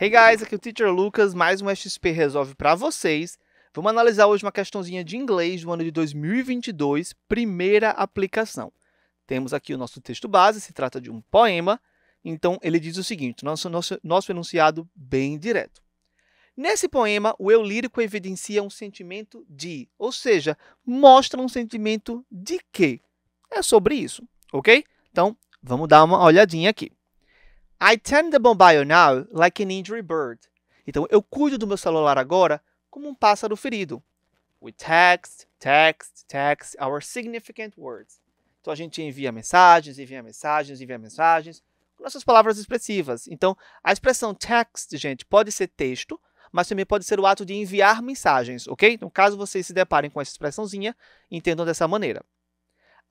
Hey guys, aqui é o Teacher Lucas, mais um XP Resolve para vocês. Vamos analisar hoje uma questãozinha de inglês do ano de 2022, primeira aplicação. Temos aqui o nosso texto base, se trata de um poema, então ele diz o seguinte, nosso, nosso, nosso enunciado bem direto. Nesse poema, o eu lírico evidencia um sentimento de, ou seja, mostra um sentimento de quê? É sobre isso, ok? Então, vamos dar uma olhadinha aqui. I tend the Bombay now like an injured bird. Então, eu cuido do meu celular agora como um pássaro ferido. We text, text, text our significant words. Então, a gente envia mensagens, envia mensagens, envia mensagens com nossas palavras expressivas. Então, a expressão text, gente, pode ser texto, mas também pode ser o ato de enviar mensagens, ok? Então, caso vocês se deparem com essa expressãozinha, entendam dessa maneira.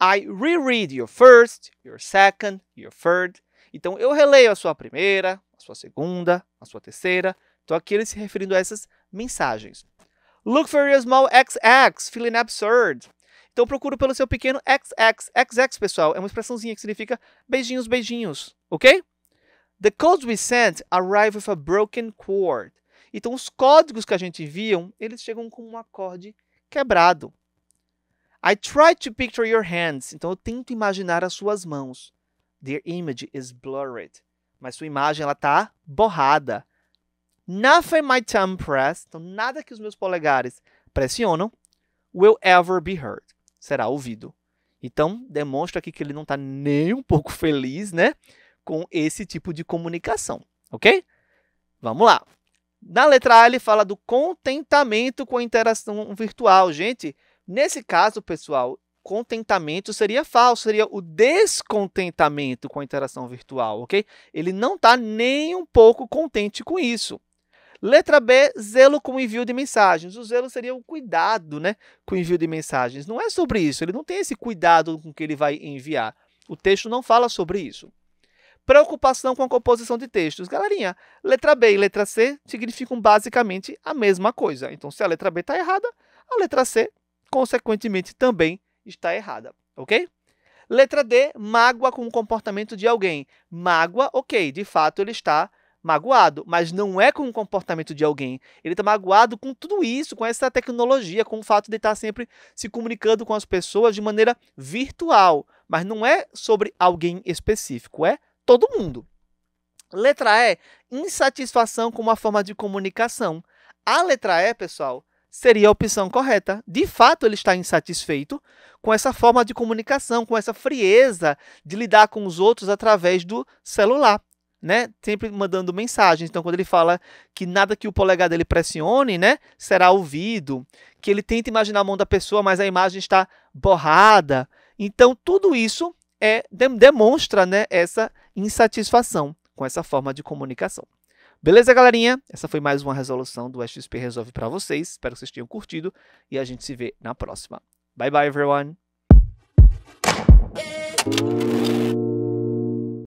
I reread your first, your second, your third, então eu releio a sua primeira, a sua segunda, a sua terceira. Estou aqui se referindo a essas mensagens. Look for your small XX, feeling absurd. Então procuro pelo seu pequeno XX. XX, pessoal, é uma expressãozinha que significa beijinhos, beijinhos, ok? The codes we sent arrive with a broken chord. Então os códigos que a gente enviam, eles chegam com um acorde quebrado. I try to picture your hands. Então eu tento imaginar as suas mãos. Their image is blurred. Mas sua imagem ela tá borrada. Nothing my thumb press, então nada que os meus polegares pressionam, will ever be heard. Será ouvido. Então, demonstra aqui que ele não está nem um pouco feliz, né? Com esse tipo de comunicação, ok? Vamos lá. Na letra A, ele fala do contentamento com a interação virtual. Gente, nesse caso, pessoal, contentamento seria falso, seria o descontentamento com a interação virtual, ok? Ele não está nem um pouco contente com isso. Letra B, zelo com o envio de mensagens. O zelo seria o cuidado né, com o envio de mensagens. Não é sobre isso, ele não tem esse cuidado com que ele vai enviar. O texto não fala sobre isso. Preocupação com a composição de textos. Galerinha, letra B e letra C significam basicamente a mesma coisa. Então, se a letra B está errada, a letra C, consequentemente, também está errada, ok? Letra D, mágoa com o comportamento de alguém. Mágoa, ok, de fato ele está magoado, mas não é com o comportamento de alguém. Ele está magoado com tudo isso, com essa tecnologia, com o fato de estar sempre se comunicando com as pessoas de maneira virtual. Mas não é sobre alguém específico, é todo mundo. Letra E, insatisfação com uma forma de comunicação. A letra E, pessoal, seria a opção correta. De fato, ele está insatisfeito com essa forma de comunicação, com essa frieza de lidar com os outros através do celular. Né? Sempre mandando mensagens. Então, quando ele fala que nada que o polegar dele pressione, né, será ouvido, que ele tenta imaginar a mão da pessoa, mas a imagem está borrada. Então, tudo isso é, demonstra, né, essa insatisfação com essa forma de comunicação. Beleza, galerinha? Essa foi mais uma resolução do XP Resolve para vocês. Espero que vocês tenham curtido e a gente se vê na próxima. Bye bye, everyone!